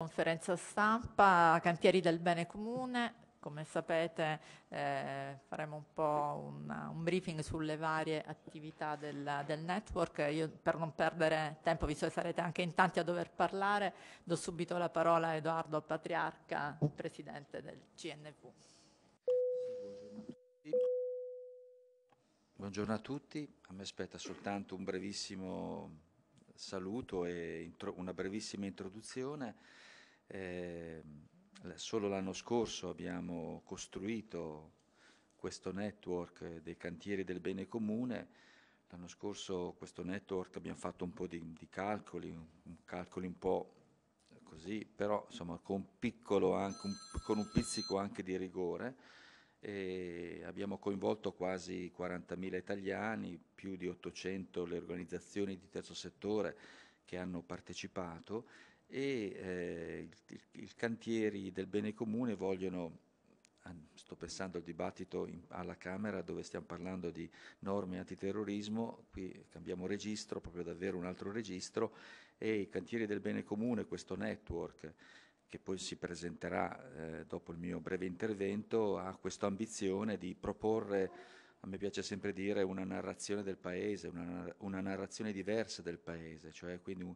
Conferenza stampa, Cantieri del Bene Comune, come sapete eh, faremo un po' un, un, briefing sulle varie attività del, del, network. Io per non perdere tempo, visto che sarete anche in tanti a dover parlare, do subito la parola a Edoardo Patriarca, Presidente del CNV. Buongiorno a tutti, a me aspetta soltanto un brevissimo saluto e una brevissima introduzione. Eh, solo l'anno scorso abbiamo costruito questo network dei cantieri del bene comune. L'anno scorso questo network abbiamo fatto un po' di, di calcoli, un, un calcoli un po' così, però insomma con, piccolo anche, un, con un pizzico anche di rigore. E abbiamo coinvolto quasi 40.000 italiani, più di 800 le organizzazioni di terzo settore che hanno partecipato e eh, i cantieri del bene comune vogliono, ah, sto pensando al dibattito in, alla Camera dove stiamo parlando di norme antiterrorismo, qui cambiamo registro, proprio davvero un altro registro, e i cantieri del bene comune, questo network che poi si presenterà eh, dopo il mio breve intervento, ha questa ambizione di proporre a me piace sempre dire una narrazione del paese, una, una narrazione diversa del paese, cioè quindi un,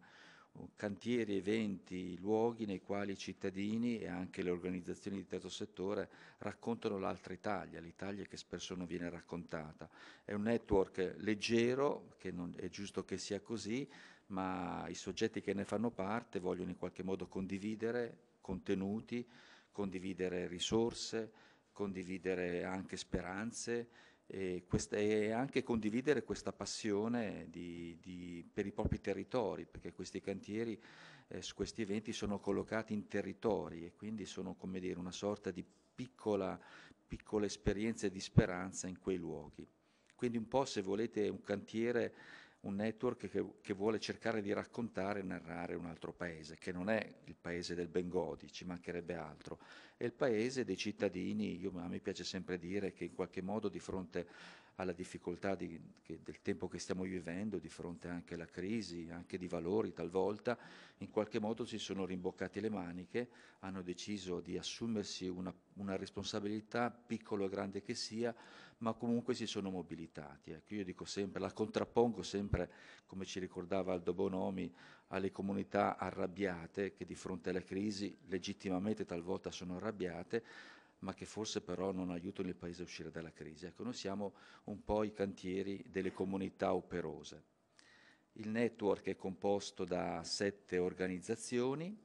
cantieri, eventi, luoghi nei quali i cittadini e anche le organizzazioni di terzo settore raccontano l'altra Italia, l'Italia che spesso non viene raccontata. È un network leggero, che non, è giusto che sia così, ma i soggetti che ne fanno parte vogliono in qualche modo condividere contenuti, condividere risorse, condividere anche speranze e, eh, quest- e, anche condividere questa passione di, di, per i propri territori, perché questi cantieri, eh, questi eventi sono collocati in territori e quindi sono come dire, una sorta di piccola, piccola esperienza di speranza in quei luoghi. Quindi un po' se volete un cantiere un network che, che, vuole cercare di raccontare e narrare un altro paese, che non è il paese del Bengodi, ci mancherebbe altro, è il paese dei cittadini, io, a me piace sempre dire che in qualche modo di fronte alla difficoltà di, che, del tempo che stiamo vivendo, di fronte anche alla crisi, anche di valori talvolta, in qualche modo si sono rimboccati le maniche, hanno deciso di assumersi una, una responsabilità, piccola o grande che sia, ma comunque si sono mobilitati. Ecco, io dico sempre, la contrappongo sempre, come ci ricordava Aldo Bonomi, alle comunità arrabbiate che di fronte alla crisi legittimamente talvolta sono arrabbiate, ma che forse però non aiutano il Paese a uscire dalla crisi. Ecco, noi siamo un po' i cantieri delle comunità operose. Il network è composto da sette organizzazioni,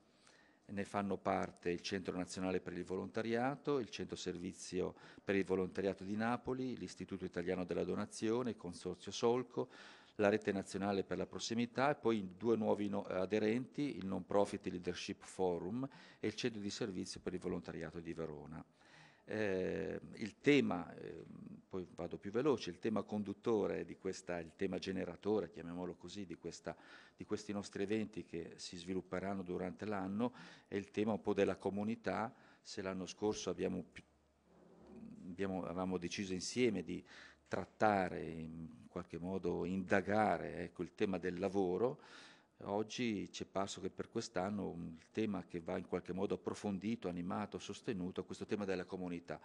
ne fanno parte il Centro Nazionale per il Volontariato, il Centro Servizio per il Volontariato di Napoli, l'Istituto Italiano della Donazione, il Consorzio Solco, la Rete Nazionale per la Prossimità e poi due nuovi no aderenti, il Non Profit Leadership Forum e il Centro di Servizio per il Volontariato di Verona. Eh, il tema, eh, poi vado più veloce, il tema conduttore di questa, il tema generatore, chiamiamolo così, di, questa, di questi nostri eventi che si svilupperanno durante l'anno è il tema un po' della comunità, se l'anno scorso abbiamo, abbiamo, avevamo deciso insieme di trattare, in qualche modo indagare ecco, il tema del lavoro, Oggi c'è passo che per quest'anno un tema che va in qualche modo approfondito, animato, sostenuto è questo tema della comunità.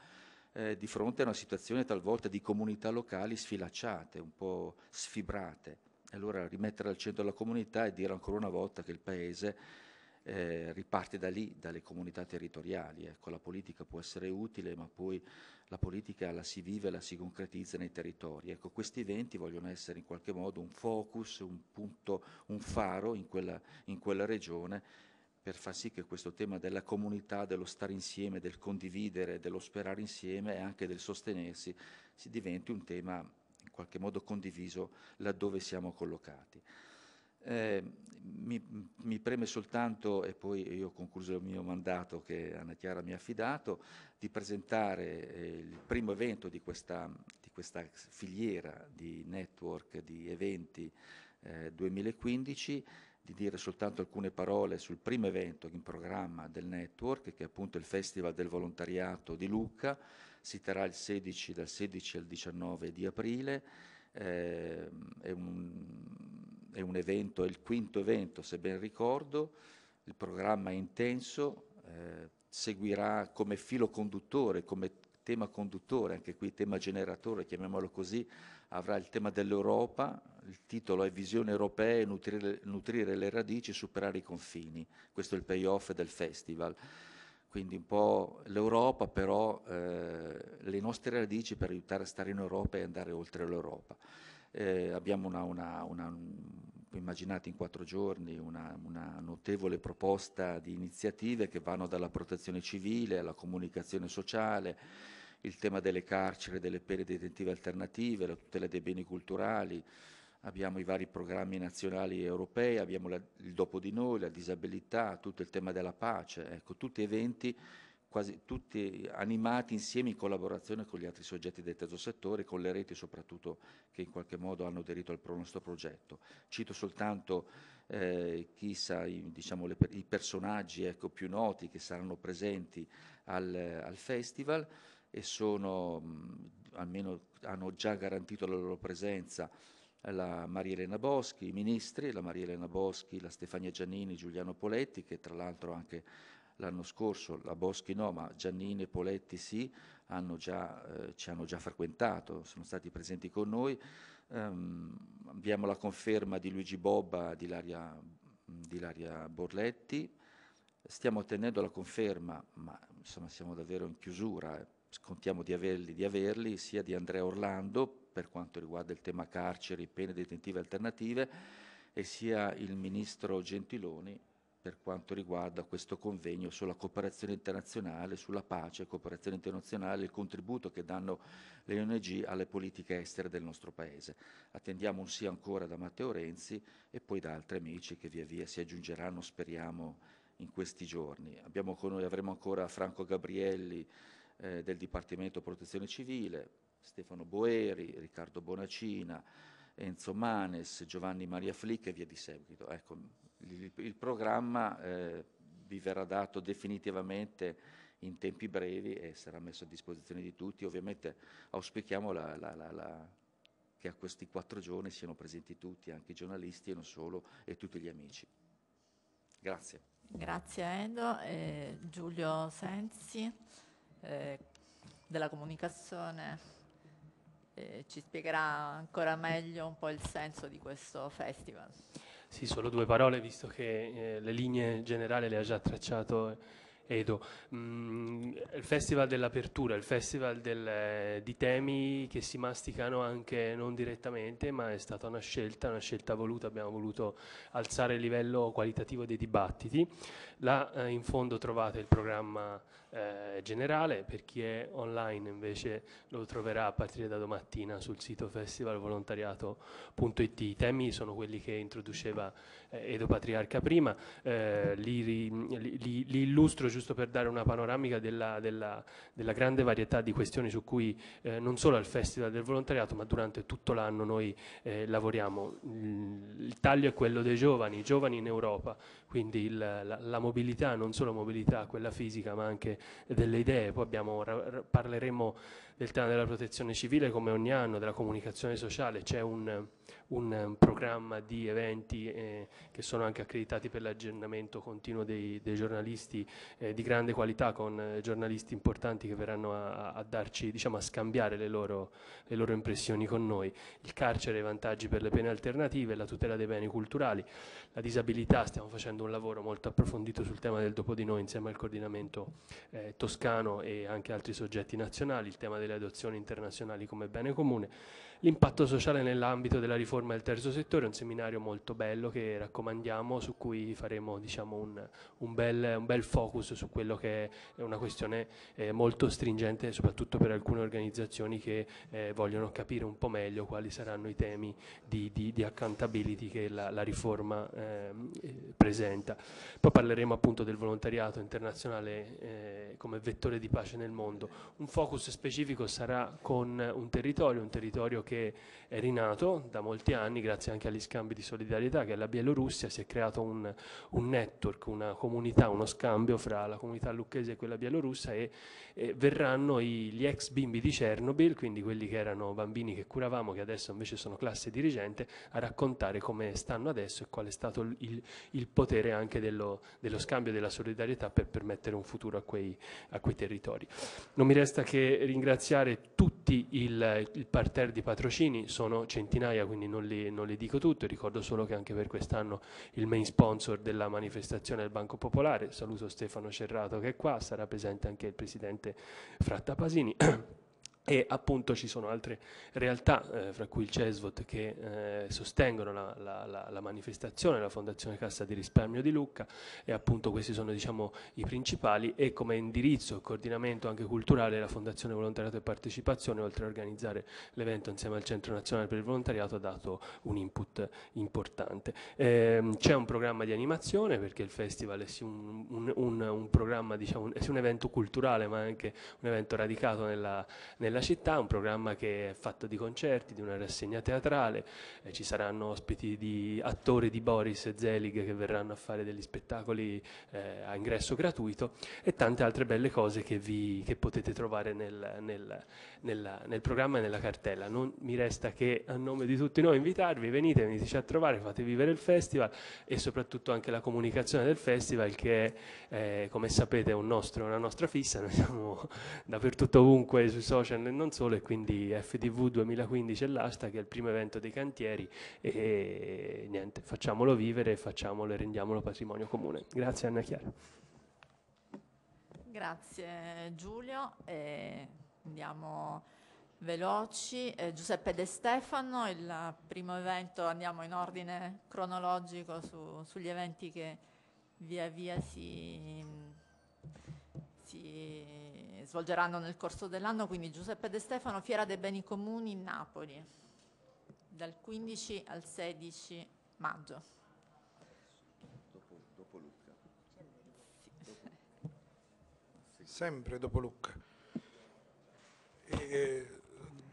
Eh, di fronte a una situazione talvolta di comunità locali sfilacciate, un po' sfibrate. Allora rimettere al centro la comunità e dire ancora una volta che il Paese eh, riparte da lì, dalle comunità territoriali. Ecco, la politica può essere utile, ma poi la politica la si vive, e la si concretizza nei territori. Ecco, questi eventi vogliono essere in qualche modo un focus, un punto, un faro in quella, in quella regione per far sì che questo tema della comunità, dello stare insieme, del condividere, dello sperare insieme e anche del sostenersi si diventi un tema in qualche modo condiviso laddove siamo collocati. Eh, mi, mi, preme soltanto, e poi io ho concluso il mio mandato che Anna Chiara mi ha affidato, di presentare eh, il primo evento di questa, di questa, filiera di network di eventi eh, 2015, di dire soltanto alcune parole sul primo evento in programma del network, che è appunto il Festival del Volontariato di Lucca, si terrà 16, dal 16 al 19 di aprile, ehm, è un è un evento, è il quinto evento se ben ricordo, il programma è intenso, eh, seguirà come filo conduttore, come tema conduttore, anche qui tema generatore, chiamiamolo così, avrà il tema dell'Europa, il titolo è Visione europea, nutrire, nutrire le radici, e superare i confini, questo è il payoff del festival quindi un po' l'Europa, però eh, le nostre radici per aiutare a stare in Europa e andare oltre l'Europa. Eh, abbiamo una, una, una, immaginate in quattro giorni una, una notevole proposta di iniziative che vanno dalla protezione civile alla comunicazione sociale, il tema delle carceri, delle pene detentive alternative, la tutela dei beni culturali, abbiamo i vari programmi nazionali e europei, abbiamo la, il dopo di noi, la disabilità, tutto il tema della pace, ecco, tutti eventi quasi tutti animati insieme in collaborazione con gli altri soggetti del terzo settore, con le reti soprattutto che in qualche modo hanno aderito al nostro progetto. Cito soltanto eh, chissà i, diciamo, le, i personaggi ecco, più noti che saranno presenti al, al festival e sono, mh, almeno hanno già garantito la loro presenza la Maria Elena Boschi, i ministri, la Maria Elena Boschi, la Stefania Giannini, Giuliano Poletti, che tra l'altro anche l'anno scorso, la Boschi no, ma Giannini e Poletti sì, hanno già, eh, ci hanno già frequentato, sono stati presenti con noi. Um, abbiamo la conferma di Luigi Bobba, di Laria, di Laria Borletti, stiamo ottenendo la conferma, ma insomma siamo davvero in chiusura, eh. scontiamo di averli, di averli, sia di Andrea Orlando per quanto riguarda il tema carceri, pene detentive alternative, e sia il ministro Gentiloni per quanto riguarda questo convegno sulla cooperazione internazionale, sulla pace, cooperazione internazionale, il contributo che danno le ONG alle politiche estere del nostro Paese. Attendiamo un sì ancora da Matteo Renzi e poi da altri amici che via via si aggiungeranno, speriamo, in questi giorni. Abbiamo con noi, avremo ancora Franco Gabrielli eh, del Dipartimento Protezione Civile, Stefano Boeri, Riccardo Bonacina, Enzo Manes, Giovanni Maria Flick e via di seguito. Ecco, il, il programma eh, vi verrà dato definitivamente in tempi brevi e sarà messo a disposizione di tutti. Ovviamente auspichiamo la, la, la, che a questi quattro giorni siano presenti tutti, anche i giornalisti e non solo, e tutti gli amici. Grazie. Grazie Edo. Eh, Giulio Sensi eh, della comunicazione eh, ci spiegherà ancora meglio un po' il senso di questo festival. Sì, solo due parole, visto che eh, le linee generali le ha già tracciato eh, Edo. Mm, il festival dell'apertura, il festival del, eh, di temi che si masticano anche non direttamente, ma è stata una scelta, una scelta voluta, abbiamo voluto alzare il livello qualitativo dei dibattiti. Là eh, in fondo trovate il programma eh, generale, per chi è online invece lo troverà a partire da domattina sul sito festivalvolontariato.it. I temi sono quelli che introduceva eh, Edo Patriarca prima, eh, li, li, li, li, illustro giusto per dare una panoramica della, della, della grande varietà di questioni su cui eh, non solo al Festival del Volontariato ma durante tutto l'anno noi eh, lavoriamo. Il, il taglio è quello dei giovani, i giovani in Europa, quindi il, la, la mobilità mobilità, non solo mobilità quella fisica ma anche delle idee, poi abbiamo, parleremo del tema della protezione civile come ogni anno, della comunicazione sociale, c'è un, un programma di eventi eh, che sono anche accreditati per l'aggiornamento continuo dei, dei giornalisti eh, di grande qualità con eh, giornalisti importanti che verranno a, a darci, diciamo, a scambiare le loro, le loro, impressioni con noi. Il carcere, i vantaggi per le pene alternative, la tutela dei beni culturali, la disabilità, stiamo facendo un lavoro molto approfondito sul tema del dopo di noi insieme al coordinamento eh, toscano e anche altri soggetti nazionali, il tema delle adozioni internazionali come bene comune L'impatto sociale nell'ambito della riforma del terzo settore è un seminario molto bello che raccomandiamo, su cui faremo diciamo, un, un, bel, un, bel, focus su quello che è una questione eh, molto stringente, soprattutto per alcune organizzazioni che eh, vogliono capire un po' meglio quali saranno i temi di, di, di accountability che la, la riforma ehm, eh, presenta. Poi parleremo appunto del volontariato internazionale eh, come vettore di pace nel mondo. Un focus specifico sarà con un territorio, un territorio che che è rinato da molti anni, grazie anche agli scambi di solidarietà che alla Bielorussia si è creato un, un network, una comunità, uno scambio fra la comunità lucchese e quella bielorussa e, e verranno i, gli ex bimbi di Chernobyl, quindi quelli che erano bambini che curavamo, che adesso invece sono classe dirigente, a raccontare come stanno adesso e qual è stato il, il potere anche dello, dello scambio della solidarietà per permettere un futuro a quei, a quei territori. Non mi resta che ringraziare tutti il, il parterre di patroni patrocini sono centinaia, quindi non li, non li dico tutti, ricordo solo che anche per quest'anno il main sponsor della manifestazione è il Banco Popolare, saluto Stefano Cerrato che è qua, sarà presente anche il presidente Frattapasini. e appunto ci sono altre realtà, eh, fra cui il CESVOT, che eh, sostengono la, la, la, la, manifestazione, la Fondazione Cassa di Risparmio di Lucca e appunto questi sono diciamo, i principali e come indirizzo e coordinamento anche culturale la Fondazione Volontariato e Partecipazione, oltre a organizzare l'evento insieme al Centro Nazionale per il Volontariato, ha dato un input importante. Eh, c'è un programma di animazione perché il festival è sì un, un, un, un, programma, diciamo, è sì un evento culturale ma anche un evento radicato nella, nella della città, un programma che è fatto di concerti, di una rassegna teatrale, eh, ci saranno ospiti di attori di Boris e Zelig che verranno a fare degli spettacoli eh, a ingresso gratuito e tante altre belle cose che, vi, che potete trovare nel, nel, nella, nel, programma e nella cartella. Non mi resta che a nome di tutti noi invitarvi, venite, veniteci a trovare, fate vivere il festival e soprattutto anche la comunicazione del festival che è, eh, come sapete, è un nostro, una nostra fissa, noi siamo dappertutto ovunque sui social italiano e non solo e quindi FDV 2015 è l'asta che è il primo evento dei cantieri e niente, facciamolo vivere, facciamolo e rendiamolo patrimonio comune. Grazie Anna Chiara. Grazie Giulio, e andiamo veloci. Eh, Giuseppe De Stefano, il primo evento, andiamo in ordine cronologico su, sugli eventi che via via si, si svolgeranno nel corso dell'anno, quindi Giuseppe De Stefano, Fiera dei Beni Comuni in Napoli, dal 15 al 16 maggio. Dopo, dopo Lucca. Sì. Sempre dopo Lucca. E, eh,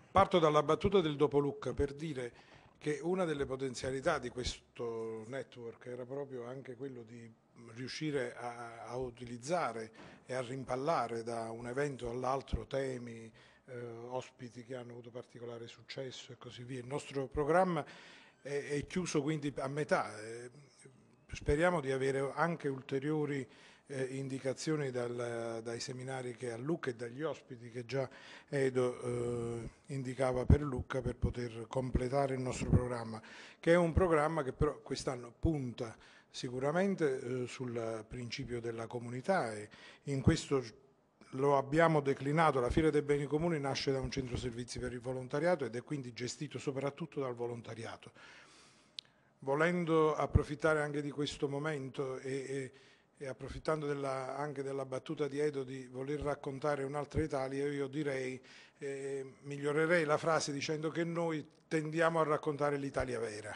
parto dalla battuta del dopo Lucca per dire che una delle potenzialità di questo network era proprio anche quello di riuscire a, a utilizzare e a rimpallare da un evento all'altro temi, eh, ospiti che hanno avuto particolare successo e così via. Il nostro programma è, è chiuso quindi a metà. Eh, speriamo di avere anche ulteriori eh, indicazioni dal, dai seminari che ha Lucca e dagli ospiti che già Edo eh, indicava per Lucca per poter completare il nostro programma, che è un programma che però quest'anno punta sicuramente eh, sul principio della comunità e in questo lo abbiamo declinato, la Fiera dei Beni Comuni nasce da un centro servizi per il volontariato ed è quindi gestito soprattutto dal volontariato. Volendo approfittare anche di questo momento e, e e approfittando della, anche della battuta di Edo di voler raccontare un'altra Italia, io direi, eh, migliorerei la frase dicendo che noi tendiamo a raccontare l'Italia vera.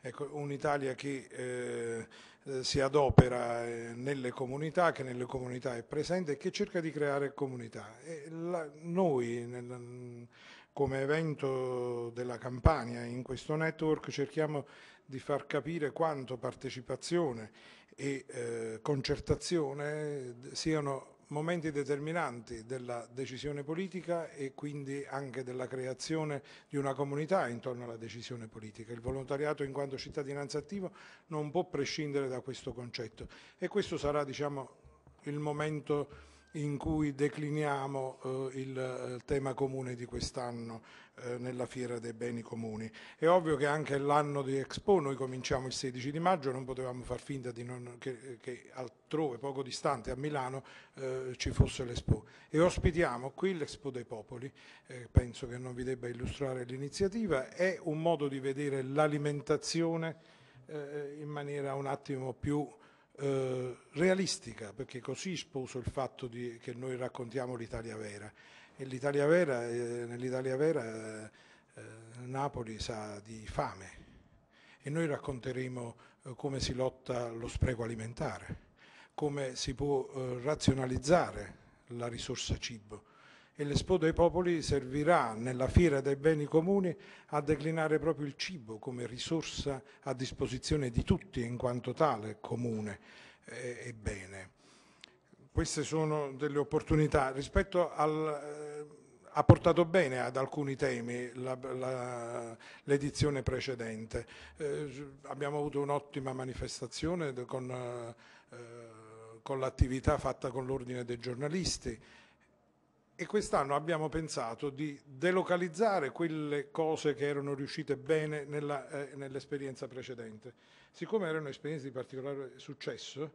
Ecco, un'Italia che eh, eh si adopera eh, nelle comunità, che nelle comunità è presente e che cerca di creare comunità. La, noi nel, come evento della campagna in questo network cerchiamo di far capire quanto partecipazione e eh, concertazione siano momenti determinanti della decisione politica e quindi anche della creazione di una comunità intorno alla decisione politica. Il volontariato in quanto cittadinanza attiva non può prescindere da questo concetto e questo sarà diciamo, il momento in cui decliniamo eh, il, eh, tema comune di quest'anno eh, nella Fiera dei Beni Comuni. È ovvio che anche l'anno di Expo, noi cominciamo il 16 di maggio, non potevamo far finta non, che, che, altrove, poco distante, a Milano, eh, ci fosse l'Expo. E ospitiamo qui l'Expo dei Popoli, eh, penso che non vi debba illustrare l'iniziativa, è un modo di vedere l'alimentazione eh, in maniera un attimo più eh, realistica, perché così sposo il fatto di, che noi raccontiamo l'Italia vera. E l'Italia vera, eh, nell'Italia vera eh, eh Napoli sa di fame e noi racconteremo eh, come si lotta lo spreco alimentare, come si può eh, razionalizzare la risorsa cibo e l'Expo dei Popoli servirà nella fiera dei beni comuni a declinare proprio il cibo come risorsa a disposizione di tutti in quanto tale comune e bene. Queste sono delle opportunità. Rispetto al, eh, ha portato bene ad alcuni temi l'edizione precedente. Eh, abbiamo avuto un'ottima manifestazione con, eh, con l'attività fatta con l'Ordine dei giornalisti, e quest'anno abbiamo pensato di delocalizzare quelle cose che erano riuscite bene eh, nell'esperienza eh, nell precedente. Siccome erano esperienze di particolare successo,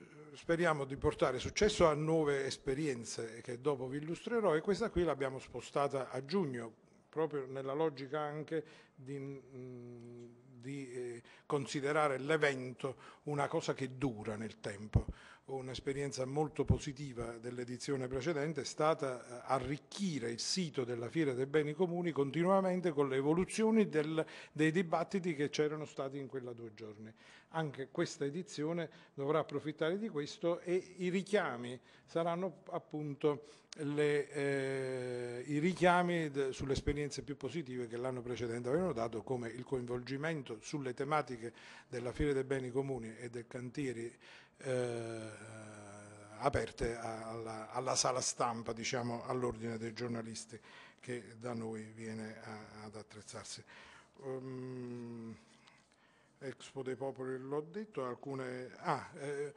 eh, speriamo di portare successo a nuove esperienze che dopo vi illustrerò e questa qui l'abbiamo spostata a giugno, proprio nella logica anche di, mh, mm, di eh, considerare l'evento una cosa che dura nel tempo un'esperienza molto positiva dell'edizione precedente è stata eh, arricchire il sito della Fiera dei Beni Comuni continuamente con le evoluzioni del, dei dibattiti che c'erano stati in quella due giorni. Anche questa edizione dovrà approfittare di questo e i richiami saranno appunto le, eh, i richiami sulle esperienze più positive che l'anno precedente avevano dato come il coinvolgimento sulle tematiche della Fiera dei Beni Comuni e del Cantieri eh, aperte alla, alla, sala stampa, diciamo, all'ordine dei giornalisti che da noi viene a, ad attrezzarsi. Um, Expo dei Popoli l'ho detto, alcune... Ah, eh,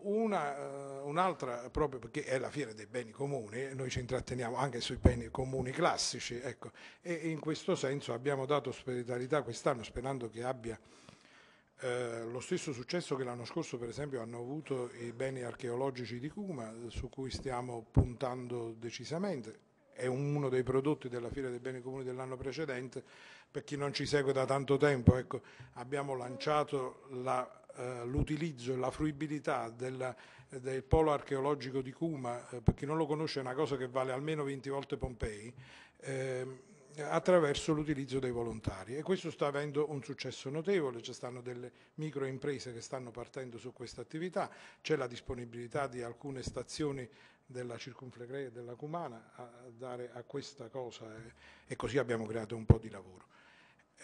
una, eh, un'altra, proprio perché è la fiera dei beni comuni, noi ci intratteniamo anche sui beni comuni classici, ecco, e in questo senso abbiamo dato ospitalità quest'anno sperando che abbia eh, lo stesso successo che l'anno scorso per esempio hanno avuto i beni archeologici di Cuma su cui stiamo puntando decisamente è uno dei prodotti della Fiera dei Beni Comuni dell'anno precedente, per chi non ci segue da tanto tempo ecco, abbiamo lanciato l'utilizzo la, eh, e la fruibilità della, del polo archeologico di Cuma, eh, per chi non lo conosce è una cosa che vale almeno 20 volte Pompei, eh, attraverso l'utilizzo dei volontari e questo sta avendo un successo notevole, ci stanno delle microimprese che stanno partendo su questa attività, c'è la disponibilità di alcune stazioni della circunflegrea e della Cumana a dare a questa cosa e così abbiamo creato un po' di lavoro.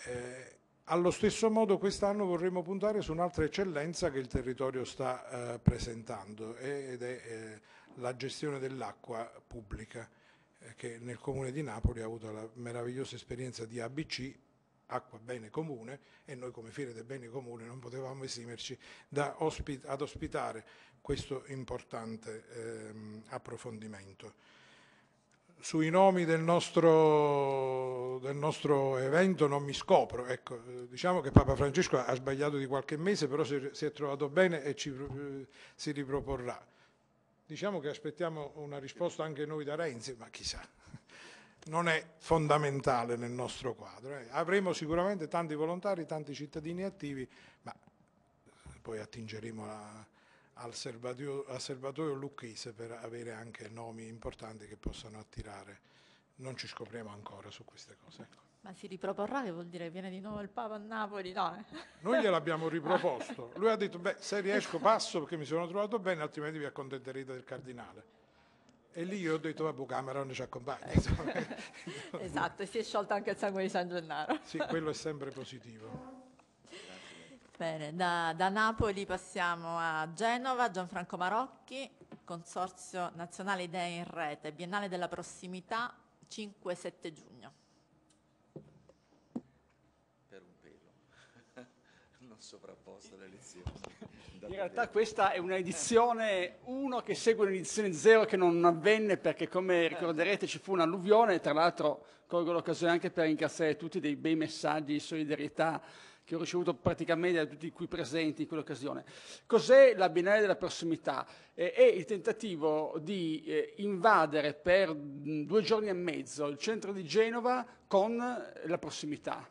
Eh, allo stesso modo quest'anno vorremmo puntare su un'altra eccellenza che il territorio sta eh, presentando eh, ed è eh, la gestione dell'acqua pubblica. Eh, che nel comune di Napoli ha avuto la meravigliosa esperienza di ABC, acqua bene comune, e noi come Fiere del Bene Comune non potevamo esimerci ospi ad ospitare questo importante ehm, approfondimento. Sui nomi del nostro, del nostro, evento non mi scopro, ecco, diciamo che Papa Francesco ha sbagliato di qualche mese, però si, è trovato bene e ci, eh, si riproporrà. Diciamo che aspettiamo una risposta anche noi da Renzi, ma chissà, non è fondamentale nel nostro quadro. Eh. Avremo sicuramente tanti volontari, tanti cittadini attivi, ma eh, poi attingeremo a, al, serbatoio, al serbatoio lucchese per avere anche nomi importanti che possano attirare. Non ci scopriamo ancora su queste cose. Ecco. Ma si riproporrà che vuol dire che viene di nuovo il Papa a Napoli? No. Noi gliel'abbiamo riproposto. Lui ha detto, beh, se riesco passo perché mi sono trovato bene, altrimenti vi accontenterete del cardinale. E lì io ho detto, vabbè, Cameron ci accompagna. Eh, esatto, e si è sciolto anche il sangue di San Gennaro. sì, quello è sempre positivo. Bene, da, da Napoli passiamo a Genova, Gianfranco Marocchi, Consorzio Nazionale Idee in Rete, Biennale della Prossimità, 5-7 giugno. sovrapposto alle lezioni. In realtà questa è un'edizione 1 che segue l'edizione 0 che non avvenne perché come ricorderete ci fu un'alluvione, tra l'altro colgo l'occasione anche per ringraziare tutti dei bei messaggi di solidarietà che ho ricevuto praticamente da tutti qui presenti in quell'occasione. Cos'è la binaria della Prossimità? Eh, è il tentativo di eh, invadere per mh, mm, due giorni e mezzo il centro di Genova con eh, la prossimità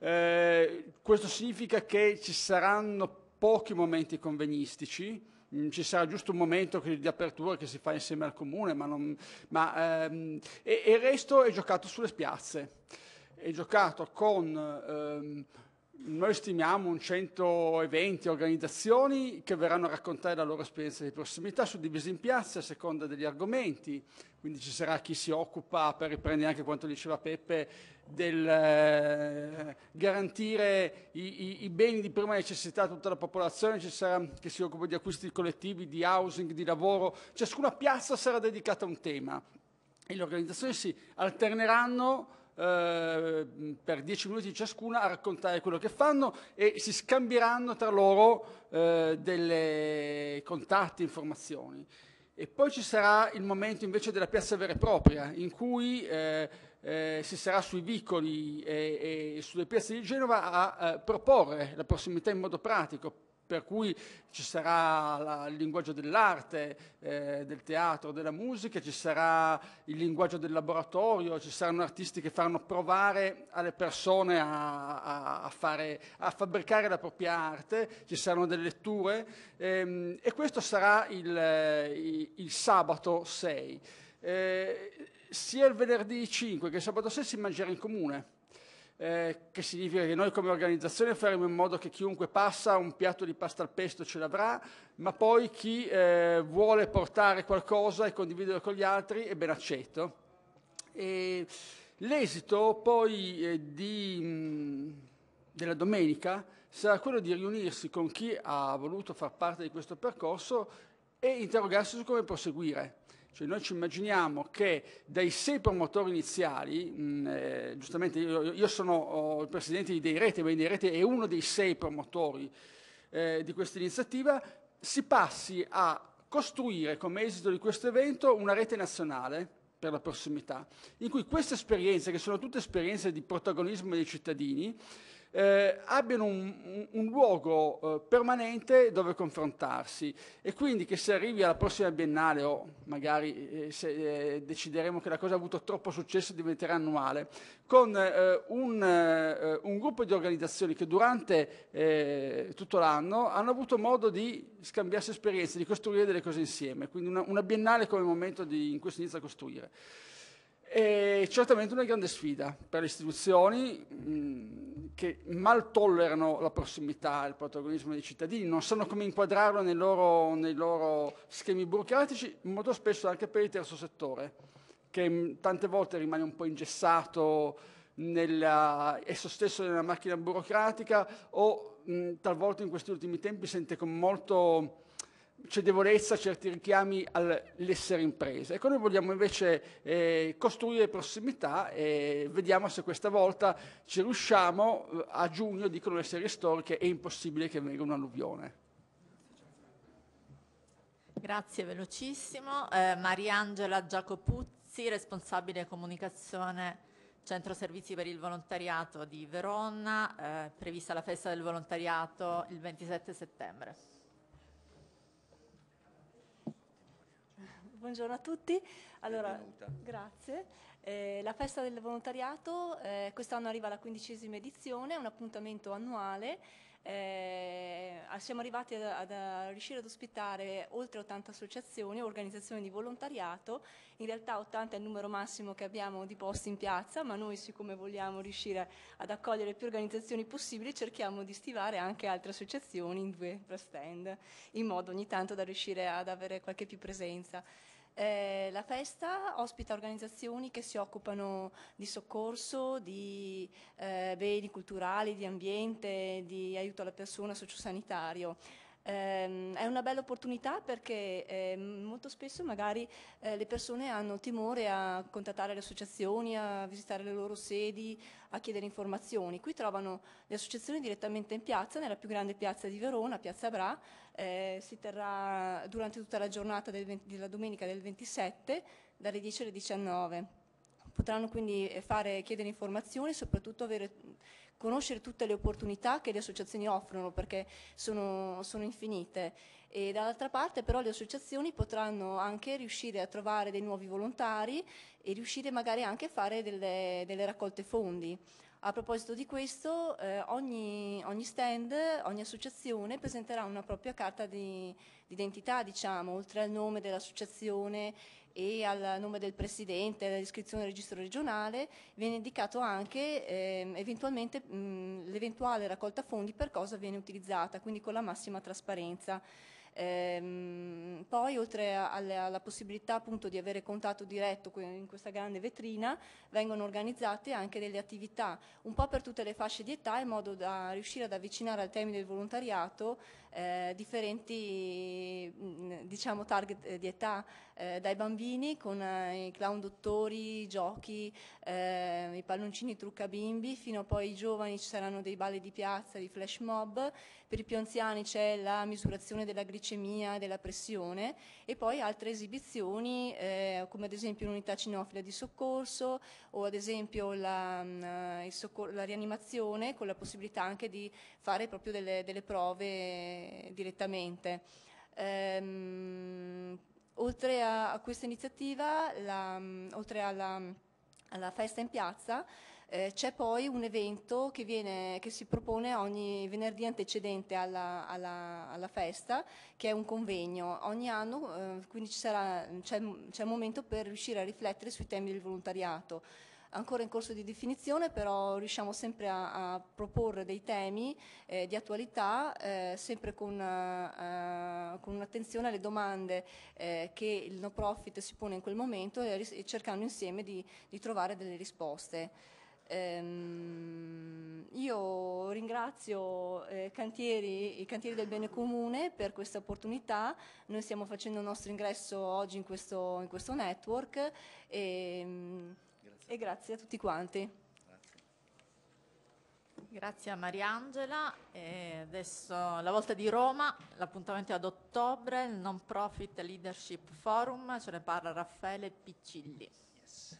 eh, questo significa che ci saranno pochi momenti convenistici, mm, ci sarà giusto un momento di apertura che si fa insieme al comune, ma, non, ma ehm, e, e, il resto è giocato sulle spiazze, è giocato con... Ehm, noi stimiamo un 120 organizzazioni che verranno a raccontare la loro esperienza di prossimità, suddivise in piazze a seconda degli argomenti, quindi ci sarà chi si occupa, per riprendere anche quanto diceva Peppe, del eh, garantire i, i, i, beni di prima necessità a tutta la popolazione, ci sarà chi si occupa di acquisti collettivi, di housing, di lavoro, ciascuna piazza sarà dedicata a un tema e le organizzazioni si alterneranno eh, per dieci minuti ciascuna a raccontare quello che fanno e si scambieranno tra loro eh, delle contatti, informazioni. E poi ci sarà il momento invece della piazza vera e propria, in cui eh, eh, si sarà sui vicoli e, e, sulle piazze di Genova a, a eh, proporre la prossimità in modo pratico, per cui ci sarà la, il linguaggio dell'arte, eh, del teatro, della musica, ci sarà il linguaggio del laboratorio, ci saranno artisti che faranno provare alle persone a, a, fare, a fabbricare la propria arte, ci saranno delle letture ehm, e questo sarà il, il, eh, il sabato 6. Eh, sia il venerdì 5 che il sabato 6 si mangerà in comune eh, che significa che noi come organizzazione faremo in modo che chiunque passa un piatto di pasta al pesto ce l'avrà, ma poi chi eh, vuole portare qualcosa e condividere con gli altri è ben accetto. E l'esito poi eh, di, mh, della domenica sarà quello di riunirsi con chi ha voluto far parte di questo percorso e interrogarsi su come proseguire. Cioè noi ci immaginiamo che dai sei promotori iniziali, mh, mm, eh, giustamente io, io sono il presidente di Dei Rete, ma Dei Rete è uno dei sei promotori eh, di questa iniziativa, si passi a costruire come esito di questo evento una rete nazionale per la prossimità, in cui queste esperienze, che sono tutte esperienze di protagonismo dei cittadini, eh, abbiano un, un luogo eh, permanente dove confrontarsi e quindi che se arrivi alla prossima biennale o magari eh, se eh, decideremo che la cosa ha avuto troppo successo diventerà annuale, con eh, un, eh, un, gruppo di organizzazioni che durante tutto l'anno hanno avuto modo di scambiarsi esperienze, di costruire delle cose insieme, quindi una, una biennale come momento di, in cui si inizia a costruire. È certamente una grande sfida per le istituzioni che mal tollerano la prossimità, e il protagonismo dei cittadini, non sanno come inquadrarlo nei loro, nei loro schemi burocratici, molto spesso anche per il terzo settore, che tante volte rimane un po' ingessato nella, esso stesso nella macchina burocratica o mh, talvolta in questi ultimi tempi sente con molto cedevolezza, certi richiami all'essere impresa. Ecco, noi vogliamo invece eh, costruire prossimità e vediamo se questa volta ci riusciamo. Eh, a giugno, dicono le serie storiche, è impossibile che venga un'alluvione. Grazie, velocissimo. Eh, Mariangela Giacopuzzi, responsabile comunicazione Centro Servizi per il Volontariato di Verona, eh, prevista la festa del volontariato il 27 settembre. Buongiorno a tutti. Allora, Benvenuta. grazie. Eh, la festa del volontariato eh, quest'anno arriva alla quindicesima edizione, è un appuntamento annuale. Eh, siamo arrivati ad, ad, riuscire ad ospitare oltre 80 associazioni e organizzazioni di volontariato. In realtà 80 è il numero massimo che abbiamo di posti in piazza, ma noi siccome vogliamo riuscire ad accogliere più organizzazioni possibili cerchiamo di stivare anche altre associazioni in due stand, in modo ogni tanto da riuscire ad avere qualche più presenza. Eh, la festa ospita organizzazioni che si occupano di soccorso, di eh, beni culturali, di ambiente, di aiuto alla persona sociosanitario. Ehm, è una bella opportunità perché ehm, molto spesso magari eh, le persone hanno timore a contattare le associazioni, a visitare le loro sedi, a chiedere informazioni. Qui trovano le associazioni direttamente in piazza, nella più grande piazza di Verona, Piazza Bra, eh, si terrà durante tutta la giornata del 20, della domenica del 27 dalle 10 alle 19. Potranno quindi eh, fare, chiedere informazioni e soprattutto avere, conoscere tutte le opportunità che le associazioni offrono perché sono, sono infinite e dall'altra parte però le associazioni potranno anche riuscire a trovare dei nuovi volontari e riuscire magari anche a fare delle, delle raccolte fondi. A proposito di questo, eh, ogni, ogni, stand, ogni associazione presenterà una propria carta di identità, diciamo, oltre al nome dell'associazione e al nome del presidente, all'iscrizione al registro regionale, viene indicato anche eh, eventualmente mh, l'eventuale raccolta fondi per cosa viene utilizzata, quindi con la massima trasparenza. Ehm, poi oltre alla, alla possibilità appunto di avere contatto diretto in questa grande vetrina vengono organizzate anche delle attività un po' per tutte le fasce di età in modo da riuscire ad avvicinare al tema del volontariato eh, differenti mm, diciamo, target eh, di età, eh, dai bambini con eh, i clown dottori, i giochi, i palloncini trucca bimbi, fino a poi i giovani ci saranno dei balli di piazza, di flash mob, per i più anziani c'è la misurazione della glicemia, della pressione e poi altre esibizioni come ad esempio l'unità cinofila di soccorso o ad esempio la, mm, soccor- la, rianimazione con la possibilità anche di fare proprio delle, delle prove direttamente. Ehm, oltre a, a, questa iniziativa, la, mm, oltre alla, alla festa in piazza, eh, c'è poi un evento che, viene, che, si propone ogni venerdì antecedente alla, alla, alla, festa, che è un convegno. Ogni anno eh, quindi sarà, c'è, c'è un momento per riuscire a riflettere sui temi del volontariato ancora in corso di definizione, però riusciamo sempre a, a proporre dei temi eh, di attualità, eh, sempre con, eh, con, un'attenzione alle domande eh, che il no profit si pone in quel momento e, e cercando insieme di, di trovare delle risposte. Ehm, io ringrazio eh, cantieri, i Cantieri del Bene Comune per questa opportunità, noi stiamo facendo il nostro ingresso oggi in questo, in questo network e ehm, grazie. e grazie a tutti quanti. Grazie a Mariangela. E adesso la volta di Roma, l'appuntamento è ad ottobre, il Non Profit Leadership Forum, ce ne parla Raffaele Piccilli. Yes.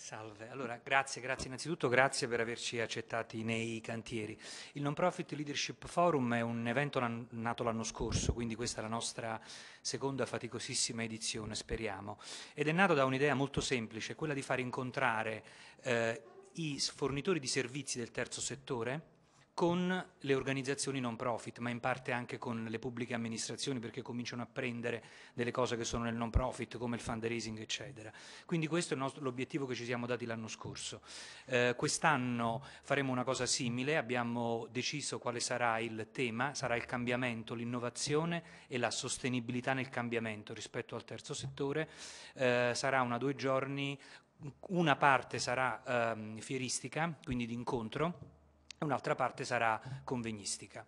Salve, allora grazie, grazie innanzitutto, grazie per averci accettati nei cantieri. Il Non Profit Leadership Forum è un evento nato l'anno scorso, quindi questa è la nostra seconda faticosissima edizione, speriamo, ed è nato da un'idea molto semplice, quella di far incontrare eh, i fornitori di servizi del terzo settore con le organizzazioni non profit, ma in parte anche con le pubbliche amministrazioni perché cominciano a prendere delle cose che sono nel non profit, come il fundraising, eccetera. Quindi questo è l'obiettivo che ci siamo dati l'anno scorso. Eh, quest'anno faremo una cosa simile, abbiamo deciso quale sarà il tema, sarà il cambiamento, l'innovazione e la sostenibilità nel cambiamento rispetto al terzo settore. Eh, sarà una due giorni, una parte sarà ehm, fieristica, quindi di incontro un'altra parte sarà convegnistica.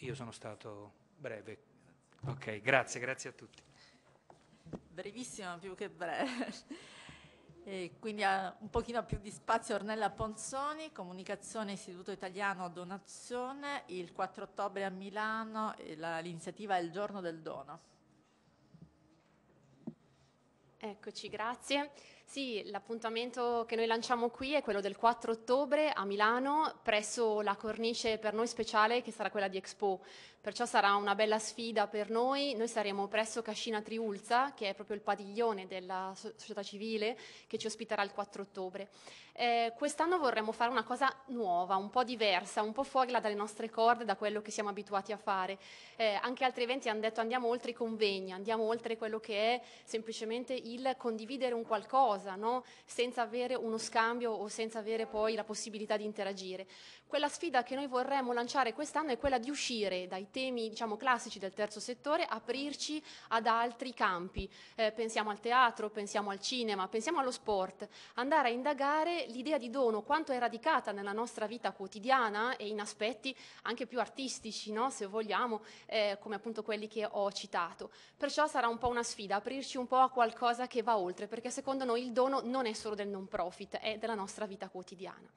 Io sono stato breve. Ok, grazie, grazie a tutti. Brevissima più che breve. E quindi ha un pochino più di spazio Ornella Ponzoni, Comunicazione Istituto Italiano Donazione, il 4 ottobre a Milano, l'iniziativa è il giorno del dono. Eccoci, grazie. Sì, l'appuntamento che noi lanciamo qui è quello del 4 ottobre a Milano presso la cornice per noi speciale che sarà quella di Expo. Perciò sarà una bella sfida per noi. Noi saremo presso Cascina Triulza, che è proprio il padiglione della società civile che ci ospiterà il 4 ottobre. Eh, quest'anno vorremmo fare una cosa nuova, un po' diversa, un po' fuori dalle nostre corde, da quello che siamo abituati a fare. Eh, anche altri eventi hanno detto andiamo oltre i convegni, andiamo oltre quello che è semplicemente il condividere un qualcosa cosa, no? senza avere uno scambio o senza avere poi la possibilità di interagire. Quella sfida che noi vorremmo lanciare quest'anno è quella di uscire dai temi diciamo, classici del terzo settore, aprirci ad altri campi. Eh, pensiamo al teatro, pensiamo al cinema, pensiamo allo sport. Andare a indagare l'idea di dono, quanto è radicata nella nostra vita quotidiana e in aspetti anche più artistici, no? se vogliamo, eh, come appunto quelli che ho citato. Perciò sarà un po' una sfida, aprirci un po' a qualcosa che va oltre, perché secondo noi il dono non è solo del non profit, è della nostra vita quotidiana.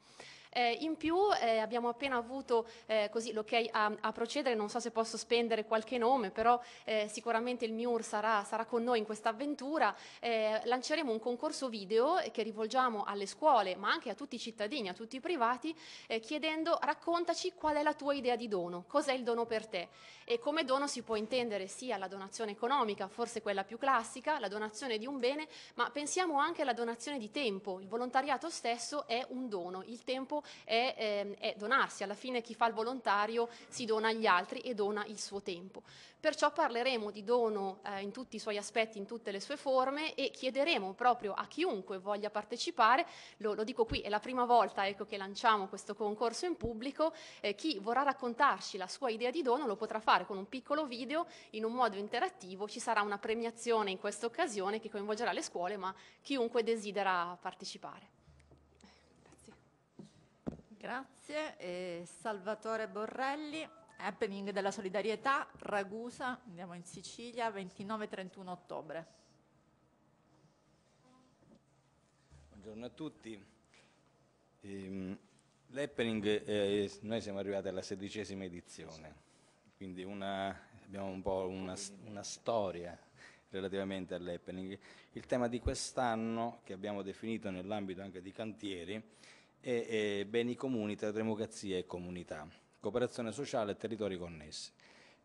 Eh, in più eh, abbiamo appena avuto eh, l'ok a, a, procedere, non so se posso spendere qualche nome, però eh, sicuramente il MIUR sarà, sarà, con noi in questa avventura. Eh, lanceremo un concorso video eh, che rivolgiamo alle scuole, ma anche a tutti i cittadini, a tutti i privati, chiedendo raccontaci qual è la tua idea di dono, cos'è il dono per te. E come dono si può intendere sia la donazione economica, forse quella più classica, la donazione di un bene, ma pensiamo anche alla donazione di tempo. Il volontariato stesso è un dono, il tempo è, ehm, è donarsi, alla fine chi fa il volontario si dona agli altri e dona il suo tempo. Perciò parleremo di dono eh, in tutti i suoi aspetti, in tutte le sue forme e chiederemo proprio a chiunque voglia partecipare, lo, lo dico qui, è la prima volta ecco, che lanciamo questo concorso in pubblico, eh, chi vorrà raccontarci la sua idea di dono lo potrà fare con un piccolo video in un modo interattivo, ci sarà una premiazione in questa occasione che coinvolgerà le scuole ma chiunque desidera partecipare. Grazie. E Salvatore Borrelli, happening della solidarietà, Ragusa, andiamo in Sicilia, 29-31 ottobre. Buongiorno a tutti. Ehm, L'happening, eh, noi siamo arrivati alla sedicesima edizione, quindi una, abbiamo un po' una, una storia relativamente all'happening. Il tema di quest'anno, che abbiamo definito nell'ambito anche di cantieri, e, e beni comuni tra democrazia e comunità, cooperazione sociale e territori connessi.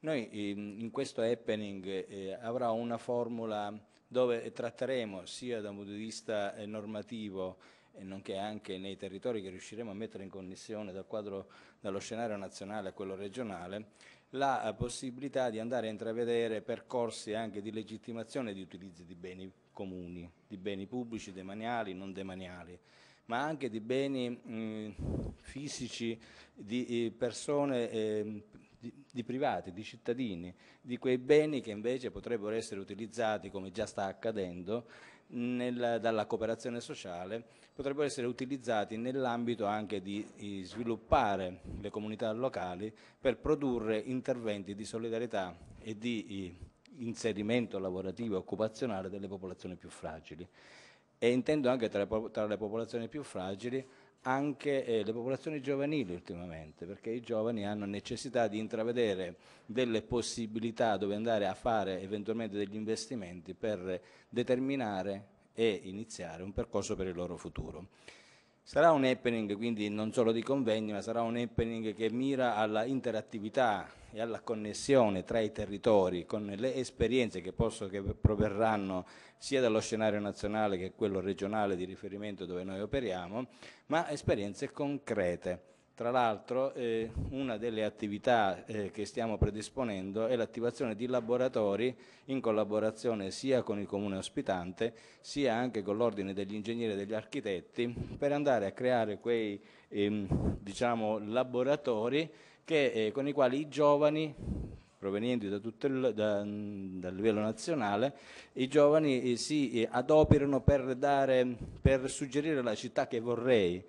Noi in, in questo happening eh, avrà una formula dove tratteremo sia da un punto di vista eh, normativo eh, nonché anche nei territori che riusciremo a mettere in connessione dal quadro, dallo scenario nazionale a quello regionale, la eh, possibilità di andare a intravedere percorsi anche di legittimazione di utilizzi di beni comuni, di beni pubblici, demaniali, non demaniali ma anche di beni mh, mm, fisici di eh, persone, eh, di, di, privati, di cittadini, di quei beni che invece potrebbero essere utilizzati, come già sta accadendo, nella, dalla cooperazione sociale, potrebbero essere utilizzati nell'ambito anche di, di sviluppare le comunità locali per produrre interventi di solidarietà e di eh, inserimento lavorativo e occupazionale delle popolazioni più fragili e intendo anche tra le, tra le popolazioni più fragili anche eh, le popolazioni giovanili ultimamente, perché i giovani hanno necessità di intravedere delle possibilità dove andare a fare eventualmente degli investimenti per determinare e iniziare un percorso per il loro futuro. Sarà un happening quindi non solo di convegni, ma sarà un happening che mira alla interattività e alla connessione tra i territori con le esperienze che, posso, che proverranno sia dallo scenario nazionale che quello regionale di riferimento dove noi operiamo, ma esperienze concrete tra l'altro eh, una delle attività eh, che stiamo predisponendo è l'attivazione di laboratori in collaborazione sia con il comune ospitante sia anche con l'ordine degli ingegneri e degli architetti per andare a creare quei ehm, diciamo, laboratori che, eh, con i quali i giovani provenienti da tutto il da, da livello nazionale, i giovani eh, si eh, adoperano per, dare, per suggerire la città che vorrei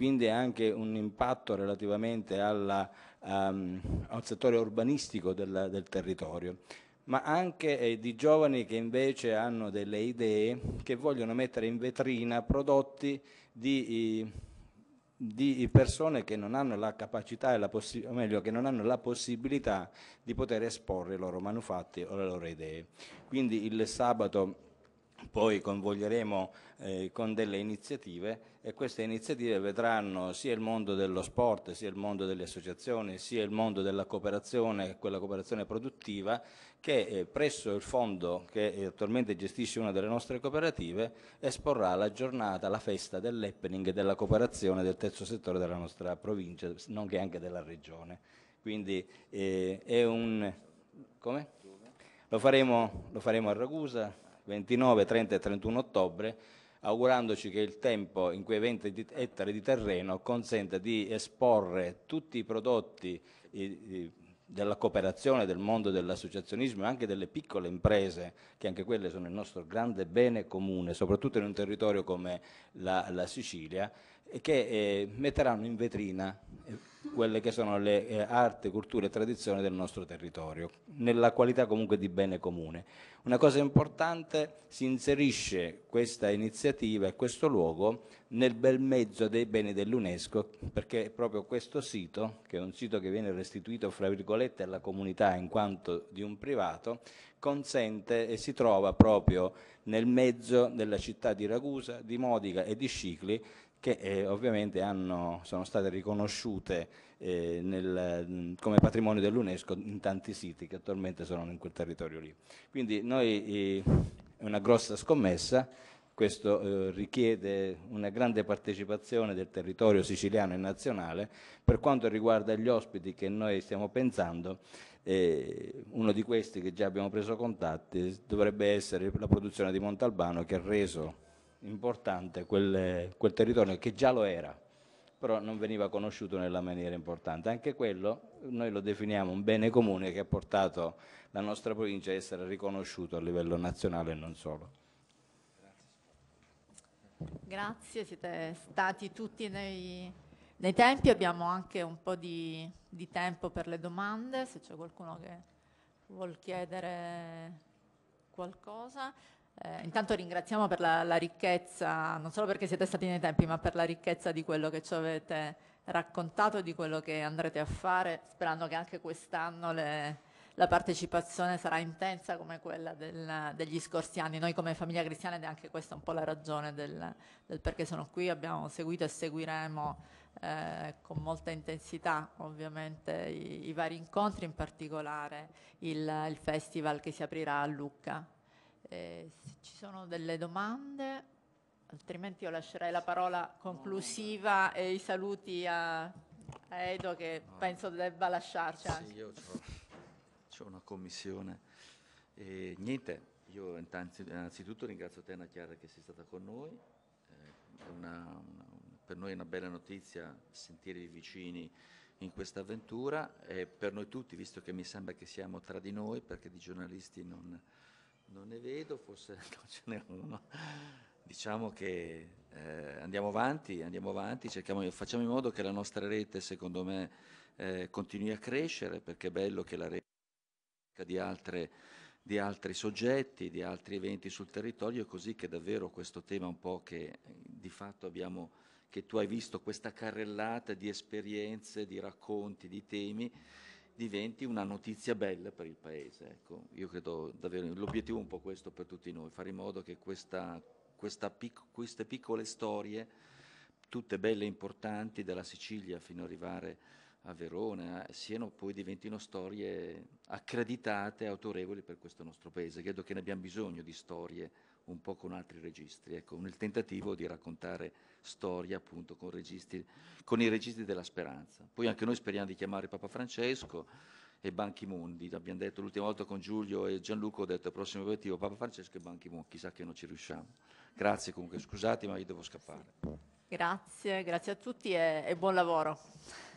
quindi anche un impatto relativamente alla, um, al settore urbanistico del, del territorio ma anche eh, di giovani che invece hanno delle idee che vogliono mettere in vetrina prodotti di, di persone che non hanno la capacità, la o meglio che non hanno la possibilità di poter esporre i loro manufatti o le loro idee. Quindi il sabato poi convoglieremo eh, con delle iniziative e queste iniziative vedranno sia il mondo dello sport, sia il mondo delle associazioni, sia il mondo della cooperazione, quella cooperazione produttiva, che eh, presso il fondo che eh, attualmente gestisce una delle nostre cooperative esporrà la giornata, la festa dell'happening della cooperazione del terzo settore della nostra provincia, nonché anche della regione. Quindi eh, è un... come? Lo faremo, lo faremo a Ragusa 29, 30 e 31 ottobre augurandoci che il tempo in quei 20 ettari di terreno consenta di esporre tutti i prodotti della cooperazione, del mondo dell'associazionismo e anche delle piccole imprese, che anche quelle sono il nostro grande bene comune, soprattutto in un territorio come la, la Sicilia, che eh, metteranno in vetrina quelle che sono le eh, arte, culture e tradizioni del nostro territorio, nella qualità comunque di bene comune. Una cosa importante, si inserisce questa iniziativa e questo luogo nel bel mezzo dei beni dell'UNESCO, perché proprio questo sito, che è un sito che viene restituito fra virgolette alla comunità in quanto di un privato, consente e si trova proprio nel mezzo della città di Ragusa, di Modica e di Scicli, che eh, ovviamente hanno, sono state riconosciute eh, nel, come patrimonio dell'UNESCO in tanti siti che attualmente sono in quel territorio lì. Quindi noi, eh, è una grossa scommessa, questo eh, richiede una grande partecipazione del territorio siciliano e nazionale. Per quanto riguarda gli ospiti che noi stiamo pensando, eh, uno di questi che già abbiamo preso contatti dovrebbe essere la produzione di Montalbano che ha reso importante quel, quel territorio che già lo era, però non veniva conosciuto nella maniera importante. Anche quello noi lo definiamo un bene comune che ha portato la nostra provincia a essere riconosciuto a livello nazionale e non solo. Grazie, siete stati tutti nei, nei tempi, abbiamo anche un po' di, di tempo per le domande, se c'è qualcuno che vuol chiedere qualcosa. Eh, intanto ringraziamo per la, la, ricchezza, non solo perché siete stati nei tempi, ma per la ricchezza di quello che ci avete raccontato di quello che andrete a fare, sperando che anche quest'anno le, la partecipazione sarà intensa come quella del, degli scorsi anni. Noi come famiglia cristiana, ed è anche questa un po' la ragione del, del perché sono qui, abbiamo seguito e seguiremo eh, con molta intensità ovviamente i, i vari incontri, in particolare il, il festival che si aprirà a Lucca eh, ci sono delle domande, altrimenti io lascerei la parola conclusiva e i saluti a, a Edo che ah. penso debba lasciarci. Sì, io ho una commissione. E niente, io innanzitutto ringrazio te Anna Chiara che sei stata con noi. Eh, una, una, per noi è una bella notizia sentirvi vicini in questa avventura e per noi tutti, visto che mi sembra che siamo tra di noi, perché di giornalisti non, non ne vedo, forse non ce n'è uno. Diciamo che eh, andiamo avanti, andiamo avanti cerchiamo, facciamo in modo che la nostra rete, secondo me, eh, continui a crescere, perché è bello che la rete di, altre, di altri soggetti, di altri eventi sul territorio, così che davvero questo tema un po' che di fatto abbiamo, che tu hai visto questa carrellata di esperienze, di racconti, di temi, diventi una notizia bella per il Paese. Ecco, io credo davvero, l'obiettivo è un po' questo per tutti noi, fare in modo che questa, questa pic, queste piccole storie, tutte belle e importanti, dalla Sicilia fino ad arrivare a Verona, siano poi diventino storie accreditate, autorevoli per questo nostro Paese. Credo che ne abbiamo bisogno di storie un po' con altri registri, ecco, nel tentativo di raccontare storia appunto con, registri, con i registri della speranza. Poi anche noi speriamo di chiamare Papa Francesco e Banchi Mondi, moon abbiamo detto l'ultima volta con Giulio e Gianluca, ho detto il prossimo obiettivo Papa Francesco e Banchi Mondi, chissà che non ci riusciamo. Grazie comunque, scusate ma io devo scappare. Grazie, grazie a tutti e, e buon lavoro.